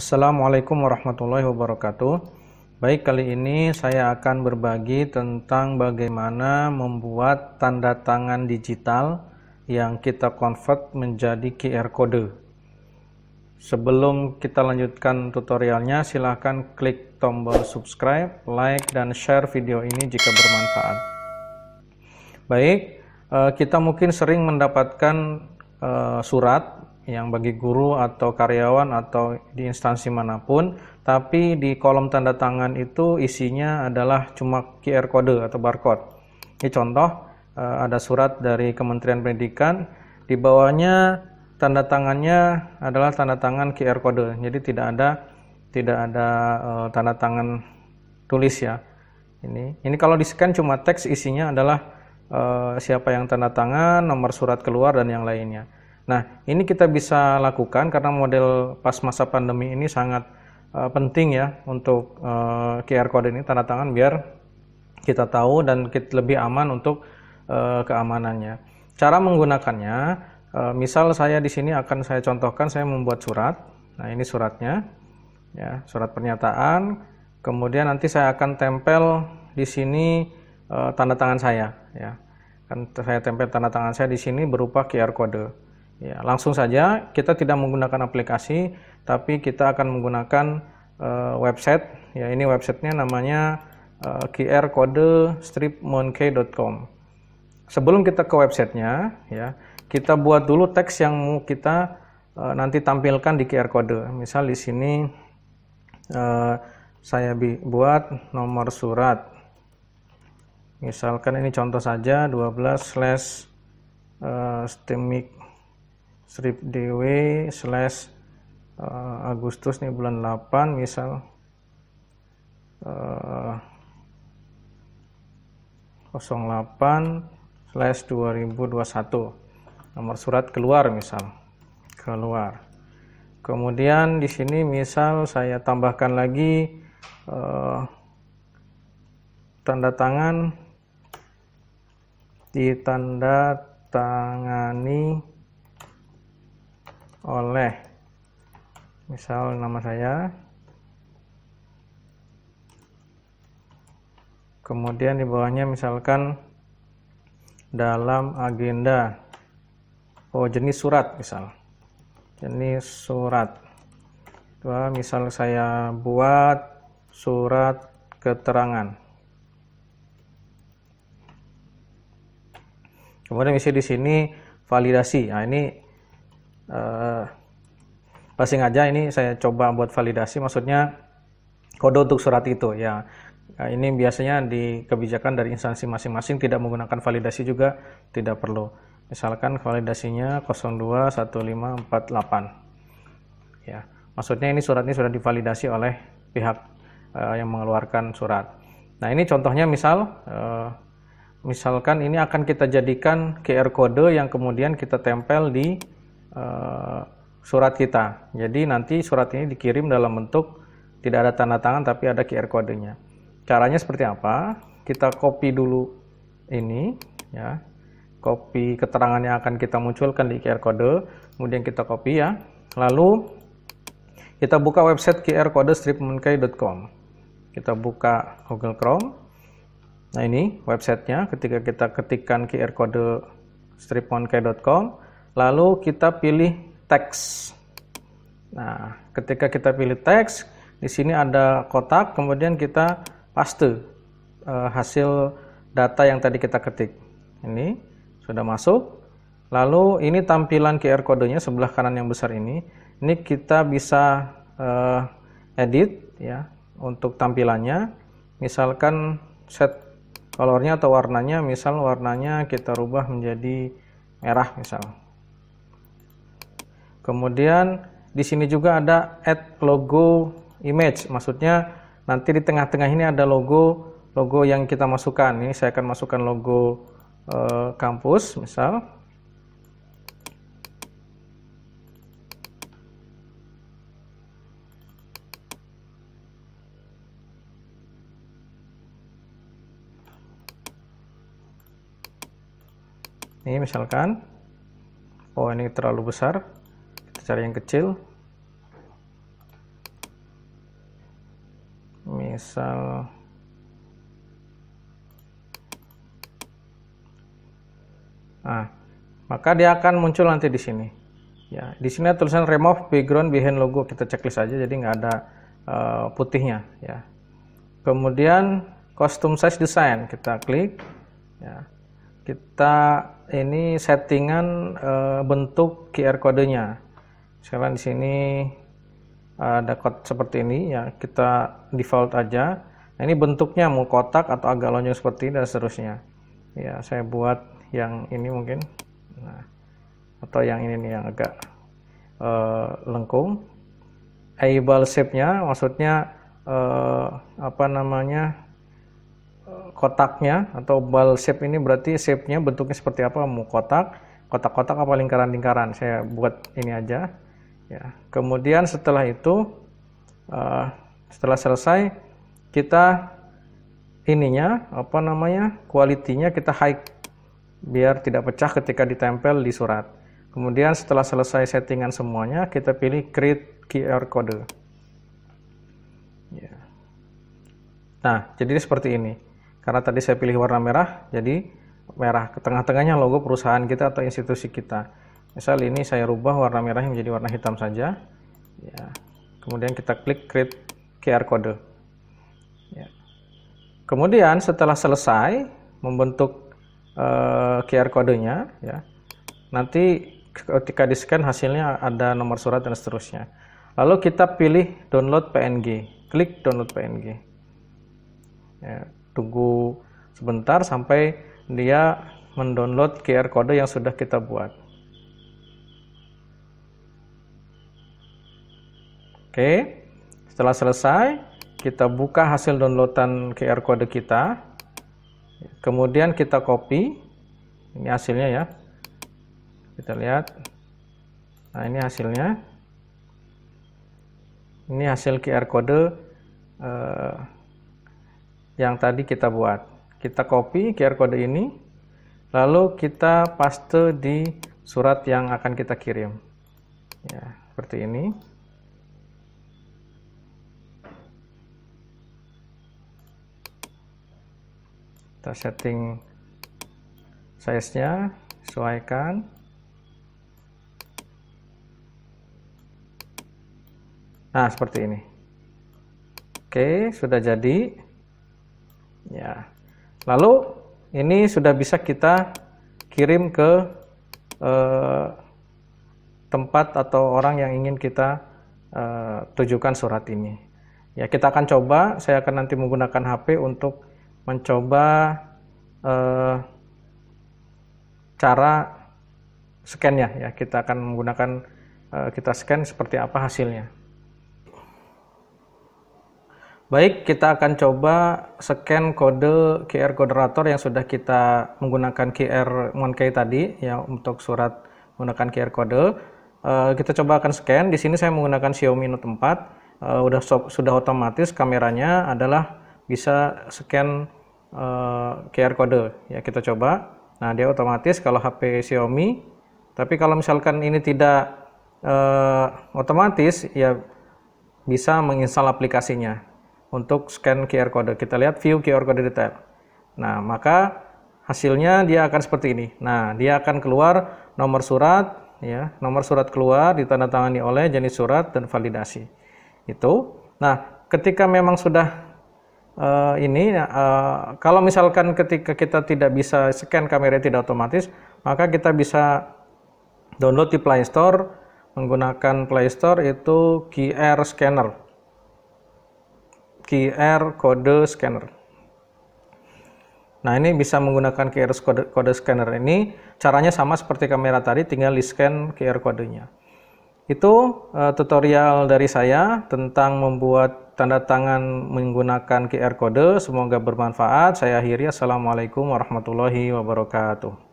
Assalamualaikum warahmatullahi wabarakatuh. Baik, kali ini saya akan berbagi tentang bagaimana membuat tanda tangan digital yang kita convert menjadi QR code. Sebelum kita lanjutkan tutorialnya, silahkan klik tombol subscribe, like, dan share video ini jika bermanfaat. Baik, eh, kita mungkin sering mendapatkan eh, surat yang bagi guru atau karyawan atau di instansi manapun, tapi di kolom tanda tangan itu isinya adalah cuma QR kode atau barcode. Ini contoh eh, ada surat dari Kementerian Pendidikan, di bawahnya tanda tangannya adalah tanda tangan QR kode, Jadi tidak ada tidak ada uh, tanda tangan tulis ya. Ini ini kalau di scan cuma teks isinya adalah uh, siapa yang tanda tangan, nomor surat keluar dan yang lainnya. Nah, ini kita bisa lakukan karena model pas masa pandemi ini sangat uh, penting ya untuk uh, eh, QR code ini tanda tangan biar kita tahu dan kita lebih aman untuk uh, keamanannya. Cara menggunakannya, uh, misal saya di sini akan saya contohkan saya membuat surat. Nah, ini suratnya. Ya, surat pernyataan. Kemudian nanti saya akan tempel di sini uh, tanda tangan saya ya. Kan saya tempel tanda tangan saya di sini berupa QR code. Ya, langsung saja kita tidak menggunakan aplikasi, tapi kita akan menggunakan uh, website. Ya, ini websitenya namanya uh, eh, Code StripMonkey.com. Sebelum kita ke websitenya, ya kita buat dulu teks yang mau kita uh, nanti tampilkan di QR kode. Misal di sini uh, saya buat nomor surat. Misalkan ini contoh saja 12 slash uh, stemik strip dw slash uh, Agustus nih bulan 8 misal uh, eh, 08 slash 2021 nomor surat keluar misal keluar kemudian di sini misal saya tambahkan lagi uh, tanda tangan ditanda tangani oleh misal nama saya kemudian di bawahnya misalkan dalam agenda oh jenis surat misal jenis surat dua misal saya buat surat keterangan kemudian isi di sini validasi nah ini Eh, passing aja ini saya coba buat validasi maksudnya kode untuk surat itu ya nah, ini biasanya di kebijakan dari instansi masing-masing tidak menggunakan validasi juga tidak perlu misalkan validasinya 021548 ya maksudnya ini surat ini sudah divalidasi oleh pihak uh, yang mengeluarkan surat nah ini contohnya misal uh, misalkan ini akan kita jadikan QR kode yang kemudian kita tempel di Eh, surat kita. Jadi nanti surat ini dikirim dalam bentuk tidak ada tanda tangan tapi ada QR kodenya. Caranya seperti apa? Kita copy dulu ini ya. Copy keterangan yang akan kita munculkan di QR kode, kemudian kita copy ya. Lalu kita buka website QR kode stripmenkaicom Kita buka Google Chrome. Nah ini websitenya ketika kita ketikkan QR kode stripmonkai.com lalu kita pilih teks. Nah, ketika kita pilih teks, di sini ada kotak, kemudian kita paste e, hasil data yang tadi kita ketik. Ini sudah masuk. Lalu ini tampilan QR kodenya sebelah kanan yang besar ini. Ini kita bisa e, edit ya untuk tampilannya. Misalkan set kolornya atau warnanya, misal warnanya kita rubah menjadi merah misal. Kemudian di sini juga ada add logo image. Maksudnya nanti di tengah-tengah ini ada logo logo yang kita masukkan. Ini saya akan masukkan logo eh, kampus misal. Ini misalkan. Oh, ini terlalu besar cari yang kecil misal nah maka dia akan muncul nanti di sini ya di sini tulisan remove background behind logo kita checklist aja jadi nggak ada uh, putihnya ya kemudian custom size design kita klik ya kita ini settingan e, bentuk QR kodenya sekarang di sini eh, ada kot seperti ini ya kita default aja nah, ini bentuknya mau kotak atau agak lonjong seperti ini dan seterusnya ya saya buat yang ini mungkin nah, atau yang ini nih yang agak uh, lengkung eyeball shape-nya maksudnya uh, apa namanya kotaknya atau ball shape ini berarti shape-nya bentuknya seperti apa mau kotak kotak-kotak apa lingkaran-lingkaran saya buat ini aja Ya, kemudian setelah itu uh, setelah selesai kita ininya apa namanya kualitinya kita high biar tidak pecah ketika ditempel di surat. Kemudian setelah selesai settingan semuanya kita pilih create QR code. Ya. Nah, jadi seperti ini. Karena tadi saya pilih warna merah, jadi merah ke tengah-tengahnya logo perusahaan kita atau institusi kita misal ini saya rubah warna merah menjadi warna hitam saja ya. kemudian kita klik create QR code ya. kemudian setelah selesai membentuk uh, eh, QR kodenya ya nanti ketika di scan hasilnya ada nomor surat dan seterusnya lalu kita pilih download PNG klik download PNG ya, tunggu sebentar sampai dia mendownload QR kode yang sudah kita buat Oke, setelah selesai, kita buka hasil downloadan QR kode kita. Kemudian kita copy. Ini hasilnya ya. Kita lihat. Nah, ini hasilnya. Ini hasil QR kode eh, yang tadi kita buat. Kita copy QR kode ini. Lalu kita paste di surat yang akan kita kirim. Ya, seperti ini. kita setting size nya sesuaikan nah seperti ini oke sudah jadi ya lalu ini sudah bisa kita kirim ke eh, tempat atau orang yang ingin kita eh, tujukan surat ini ya kita akan coba saya akan nanti menggunakan HP untuk mencoba uh, cara scan-nya ya. Kita akan menggunakan uh, kita scan seperti apa hasilnya. Baik, kita akan coba scan kode QR koderator yang sudah kita menggunakan QR Monkey tadi ya untuk surat menggunakan QR kode. Uh, kita coba akan scan. Di sini saya menggunakan Xiaomi Note 4. Uh, udah sudah otomatis kameranya adalah bisa scan uh, eh, QR kode ya kita coba nah dia otomatis kalau HP Xiaomi tapi kalau misalkan ini tidak uh, otomatis ya bisa menginstal aplikasinya untuk scan QR kode kita lihat view QR kode detail nah maka hasilnya dia akan seperti ini nah dia akan keluar nomor surat ya nomor surat keluar ditandatangani oleh jenis surat dan validasi itu nah ketika memang sudah uh, ini uh, kalau misalkan ketika kita tidak bisa scan kamera tidak otomatis maka kita bisa download di Play Store menggunakan Play Store itu QR scanner QR kode scanner nah ini bisa menggunakan QR kode, kode scanner ini caranya sama seperti kamera tadi tinggal di scan QR kodenya itu uh, tutorial dari saya tentang membuat tanda tangan menggunakan QR Code. Semoga bermanfaat. Saya akhiri. Assalamualaikum warahmatullahi wabarakatuh.